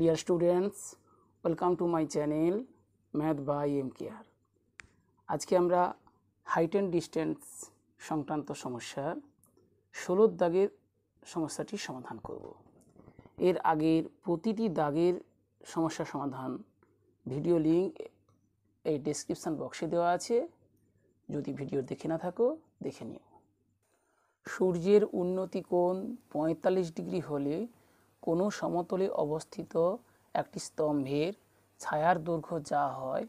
deer students welcome to my channel math by M care আজকে আমরা height and distance সংক্রান্ত সমস্যার ষোলোর দাগের সমস্যাটি সমাধান করব এর আগের প্রতিটি দাগের সমস্যা সমাধান ভিডিও লিঙ্ক এই ডেসক্রিপশান বক্সে দেওয়া আছে যদি ভিডিও দেখে না থাকো দেখে নিও সূর্যের উন্নতি কোণ পঁয়তাল্লিশ ডিগ্রি হলে কোনো সমতলে অবস্থিত একটি স্তম্ভের ছায়ার দৈর্ঘ্য যা হয়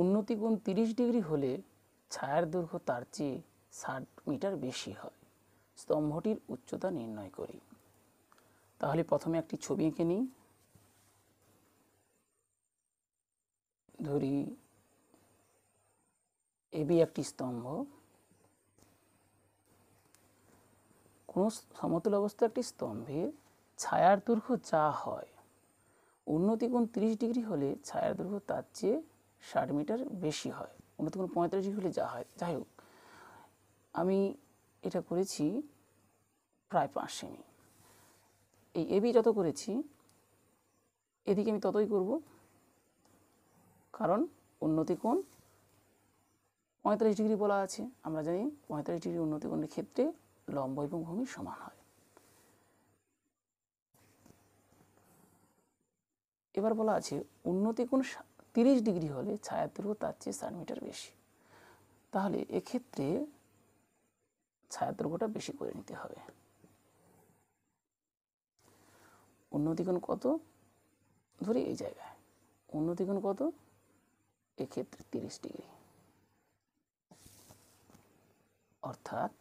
উন্নতি গুণ তিরিশ ডিগ্রি হলে ছায়ার দৈর্ঘ্য তার চেয়ে ষাট মিটার বেশি হয় স্তম্ভটির উচ্চতা নির্ণয় করি তাহলে প্রথমে একটি ছবি এঁকে নিই ধরি এবি একটি স্তম্ভ কোনো সমতল অবস্থা একটি স্তম্ভের ছায়ার দৈর্ঘ্য যা হয় উন্নতি কোণ তিরিশ ডিগ্রি হলে ছায়ার দৈর্ঘ্য তার চেয়ে ষাট মিটার বেশি হয় উন্নতি কোণ পঁয়তাল্লিশ ডিগ্রি হলে যা হয় যাই হোক আমি এটা করেছি প্রায় পাঁচ সেমি এই এবি যত করেছি এদিকে আমি ততই করব কারণ উন্নতি কোণ পঁয়তাল্লিশ ডিগ্রি বলা আছে আমরা জানি পঁয়তাল্লিশ ডিগ্রি উন্নতি কোণের ক্ষেত্রে লম্ব এবং ভূমি সমান হয় এবার বলা আছে উন্নতি কোণ তিরিশ ডিগ্রি হলে ছায়া দৈর্ঘ্য তার চেয়ে ষাট মিটার বেশি তাহলে এক্ষেত্রে ছায়া দৈর্ঘ্যটা বেশি করে নিতে হবে উন্নতিকোণ কত ধরি এই জায়গায় উন্নতিকোণ কত এক্ষেত্রে তিরিশ ডিগ্রি অর্থাৎ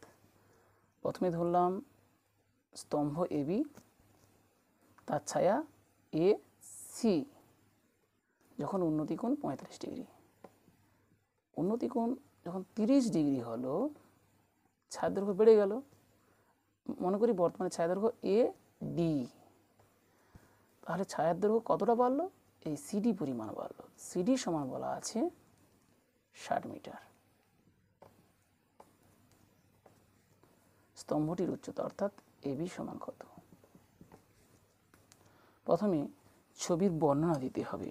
প্রথমে ধরলাম স্তম্ভ এবি তার ছায়া এ সি যখন উন্নতি কোণ পঁয়তাল্লিশ ডিগ্রি উন্নতি কোণ যখন তিরিশ ডিগ্রি হলো ছায়া দৈর্ঘ্য বেড়ে গেল মনে করি বর্তমানে ছায়া দৈর্ঘ্য এ ডি তাহলে ছায়ার দৈর্ঘ্য কতটা বাড়লো এই সিডি পরিমাণ বাড়লো সিডি সমান বলা আছে ষাট মিটার স্তম্ভটির উচ্চতা অর্থাৎ এবি সমান কত প্রথমে ছবির বর্ণনা দিতে হবে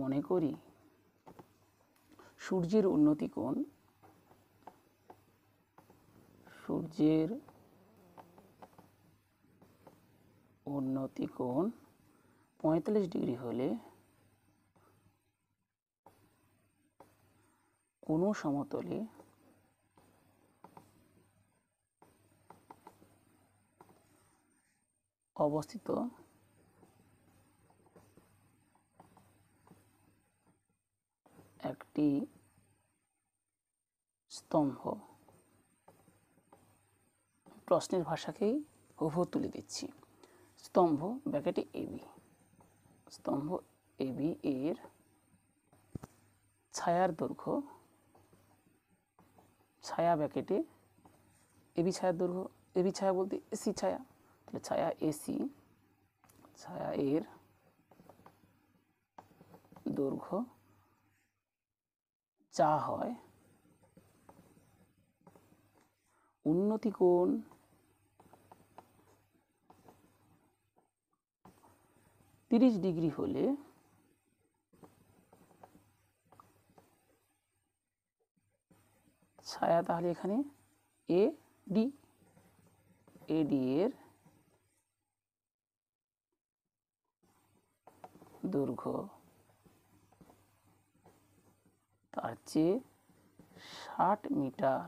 মনে করি সূর্যের উন্নতি কোণ সূর্যের উন্নতি কোণ পঁয়তাল্লিশ ডিগ্রি হলে কোনো সমতলে অবস্থিত একটি স্তম্ভ প্রশ্নের ভাষাকেই হুভ তুলে দিচ্ছি স্তম্ভ ব্যাকেটে এবি স্তম্ভ এবি এর ছায়ার দৈর্ঘ্য ছায়া ব্যাকেটে এবি ছায়ার দৈর্ঘ্য এবি ছায়া বলতে এসি ছায়া তাহলে ছায়া এসি ছায়া এর দৈর্ঘ্য যা হয় উন্নতি কোণ তিরিশ ডিগ্রি হলে ছায়া তাহলে এখানে এ ডি এ ডি এর দৈর্ঘ্য তার চেয়ে ষাট মিটার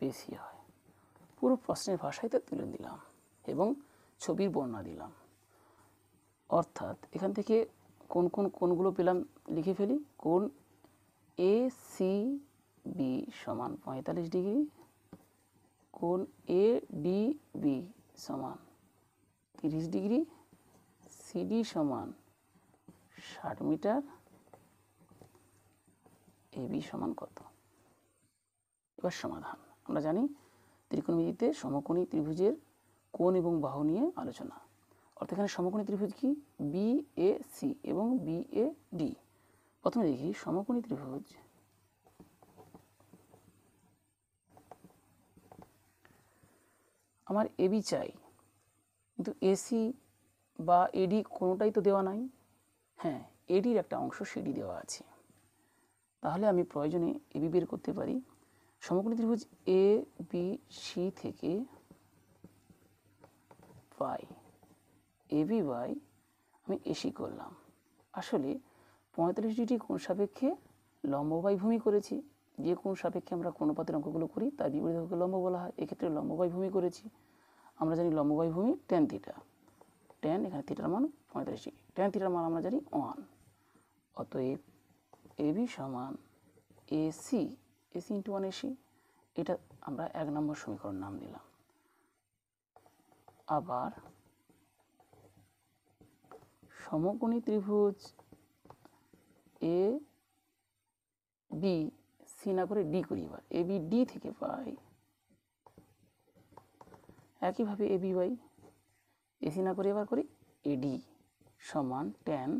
বেশি হয় পুরো প্রশ্নের ভাষায় তুলে দিলাম এবং ছবির বর্ণনা দিলাম অর্থাৎ এখান থেকে কোন কোন কোনগুলো পেলাম লিখে ফেলি কোন এ সি বি সমান পঁয়তাল্লিশ ডিগ্রি কোন এ ডি বি সমান তিরিশ ডিগ্রি সিডি সমান ষাট মিটার এবি সমান কত এবার সমাধান আমরা জানি ত্রিকোণমিতিতে সমকোণী ত্রিভুজের কোণ এবং বাহু নিয়ে আলোচনা অর্থাৎ এখানে সমকোণী ত্রিভুজ কি বি এ সি এবং বি এ ডি প্রথমে দেখি সমকোণী ত্রিভুজ আমার এবি চাই কিন্তু এসি বা এডি কোনোটাই তো দেওয়া নাই হ্যাঁ এডির একটা অংশ সিডি দেওয়া আছে তাহলে আমি প্রয়োজনে এবি বের করতে পারি সমগ্র ত্রিভুজ এ বি সি থেকে পাই এবি বাই আমি এসি করলাম আসলে পঁয়তাল্লিশ ডিগ্রি কোন সাপেক্ষে লম্ববাই ভূমি করেছি যে কোন সাপেক্ষে আমরা কোনো পাতের অঙ্কগুলো করি তার বিপরীত লম্ব বলা হয় এক্ষেত্রে লম্ববাই ভূমি করেছি আমরা জানি লম্ববায়ী ভূমি টেন থিটা টেন এখানে থিটার মান পঁয়ত্রিশ ডিগ্রি টেন থিটার মান আমরা জানি ওয়ান অতএব এবি সমান AC AC into one AC এটা আমরা এক নম্বর সমীকরণ নাম দিলাম আবার সমকোণী ত্রিভুজ এ বি সি না করে ডি করি এবার এ বি ডি থেকে পাই একইভাবে এ বি বাই এসি না করে এবার করি এডি সমান টেন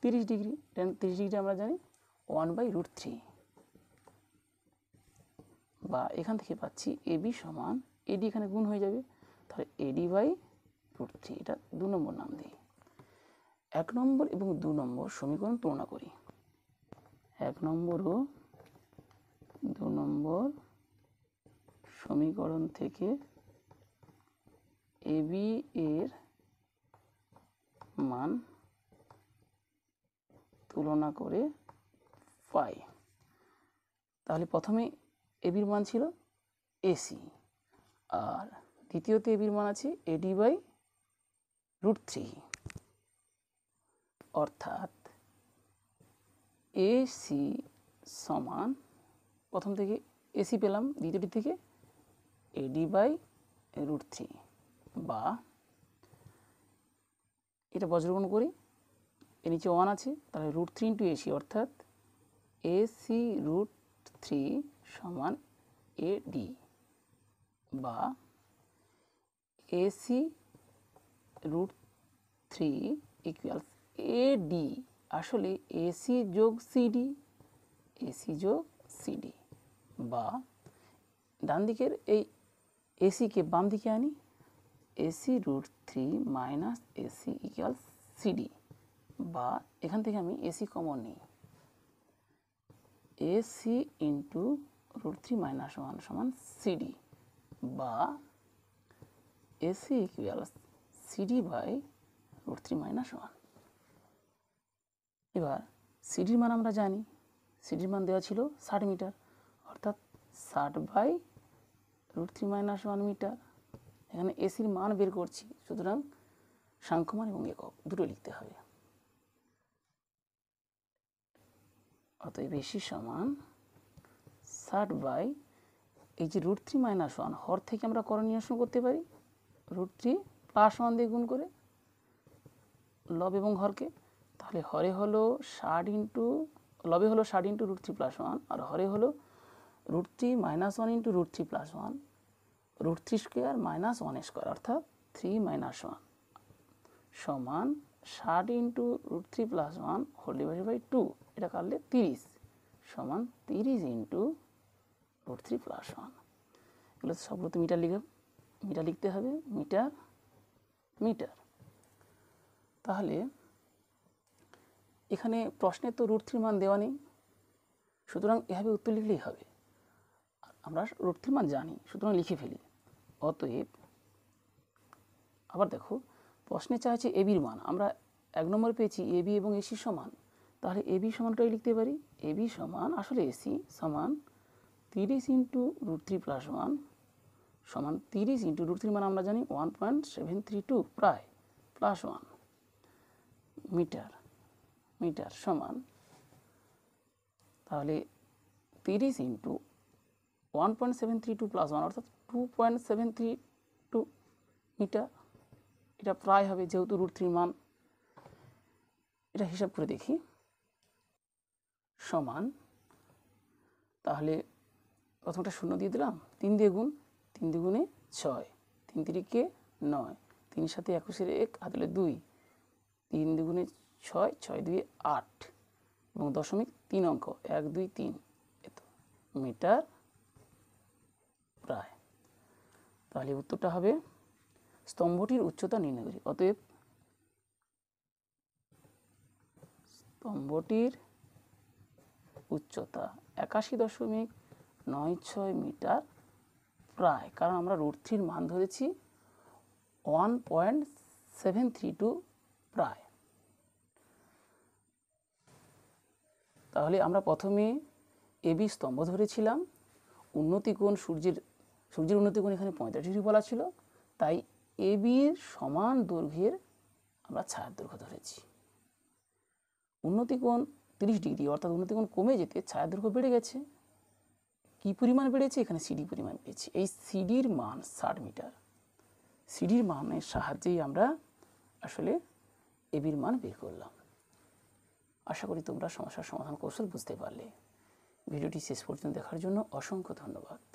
তিরিশ ডিগ্রি টেন তিরিশ ডিগ্রি আমরা জানি ওয়ান বাই রুট থ্রি বা এখান থেকে পাচ্ছি এবি সমান এডি এখানে গুণ হয়ে যাবে তাহলে এডি বাই রুট থ্রি এটা দু নম্বর নাম দিই এক নম্বর এবং দু নম্বর সমীকরণ তুলনা করি এক নম্বর ও দু নম্বর সমীকরণ থেকে এবি এর মান তুলনা করে পাই তাহলে প্রথমে এবির মান ছিল এসি আর দ্বিতীয়তে এবির মান আছে এডি বাই রুট থ্রি অর্থাৎ এসি সমান প্রথম থেকে এসি পেলাম দ্বিতীয়টির থেকে এডি বাই রুট থ্রি বা এটা বজ্রগণ করি এর নিচে ওয়ান আছে তাহলে রুট থ্রি ইন্টু এসি অর্থাৎ এসি রুট থ্রি সমান এ ডি বা AC root three equals A D আসলে এসি যোগ সিডি এসি যোগ সিডি বা ডান দিকের এই এসিকে বাম দিকে আনি AC root three minus AC equal CD বা এখান থেকে আমি এসি কমন নিই AC into root three minus one সমান সিডি বা AC equal CD by root three minus one এবার সিডির মান আমরা জানি সিডির মান দেওয়া ছিল ষাট মিটার অর্থাৎ ষাট by root three minus one metre এখানে এসির মান বের করছি সুতরাং সাংখ্যমান এবং একক দুটো লিখতে হবে অতএব বেশি সমান ষাট বাই এই যে রুট থ্রি মাইনাস ওয়ান হর থেকে আমরা করণীয় করতে পারি রুট থ্রি প্লাস ওয়ান দিয়ে গুণ করে লব এবং হরকে তাহলে হরে হলো ষাট ইন্টু লবে হলো ষাট into root three plus one আর হরে হলো root three minus one into root three plus one root three square minus one square অর্থাৎ থ্রি মাইনাস ওয়ান সমান ষাট into root three plus one whole divide by two এটা কাটলে তিরিশ সমান তিরিশ into root three plus one এগুলো সবগুলো তো মিটার লিখে মিটার লিখতে হবে মিটার মিটার তাহলে এখানে প্রশ্নে তো রুট থ্রির মান দেওয়া নেই সুতরাং এভাবে উত্তর লিখলেই হবে আমরা রুট থ্রির মান জানি সুতরাং লিখে ফেলি অতএব আবার দেখো প্রশ্নে চাইছে এবির মান আমরা এক নম্বর পেয়েছি এবি এবং এসি সমান তাহলে এবি সমানটাই লিখতে পারি এবি সমান আসলে এসি সমান তিরিশ into root three plus one সমান তিরিশ ইন্টু রুট থ্রি মান আমরা জানি one point seven three two প্রায় প্লাস ওয়ান মিটার মিটার সমান তাহলে তিরিশ into one point seven three two plus one অর্থাৎ two point seven three two metre এটা প্রায় হবে যেহেতু রুট থ্রির মান এটা হিসাব করে দেখি সমান তাহলে প্রথমটা শূন্য দিয়ে দিলাম তিন দিয়ে তিন দুগুণে ছয় তিন তিরিকে নয় তিন সাথে একুশের এক হাতলে দুই তিন দুগুণে ছয় ছয় দুই আট এবং দশমিক তিন অঙ্ক এক দুই তিন এত মিটার প্রায় তাহলে উত্তরটা হবে স্তম্ভটির উচ্চতা নির্ণয় করি অতএব স্তম্ভটির উচ্চতা একাশি দশমিক নয় ছয় মিটার প্রায় কারণ আমরা রুট থ্রির মান ধরেছি one point seven three two প্রায় তাহলে আমরা প্রথমে এবি স্তম্ভ ধরেছিলাম উন্নতি কোণ সূর্যের সূর্যের উন্নতি কোণ এখানে পঁয়তাল্লিশ ডিগ্রি বলা ছিল তাই এ বির সমান দৈর্ঘ্যের আমরা ছায়ার দৈর্ঘ্য ধরেছি উন্নতি কোণ তিরিশ ডিগ্রি অর্থাৎ উন্নতি কোণ কমে যেতে ছায়ার দৈর্ঘ্য বেড়ে গেছে কি পরিমাণ বেড়েছে এখানে সিডি পরিমাণ বেড়েছে এই সিডির মান ষাট মিটার সিডির মানের সাহায্যেই আমরা আসলে এবির মান বের করলাম আশা করি তোমরা সমস্যার সমাধান কৌশল বুঝতে পারলে ভিডিওটি শেষ পর্যন্ত দেখার জন্য অসংখ্য ধন্যবাদ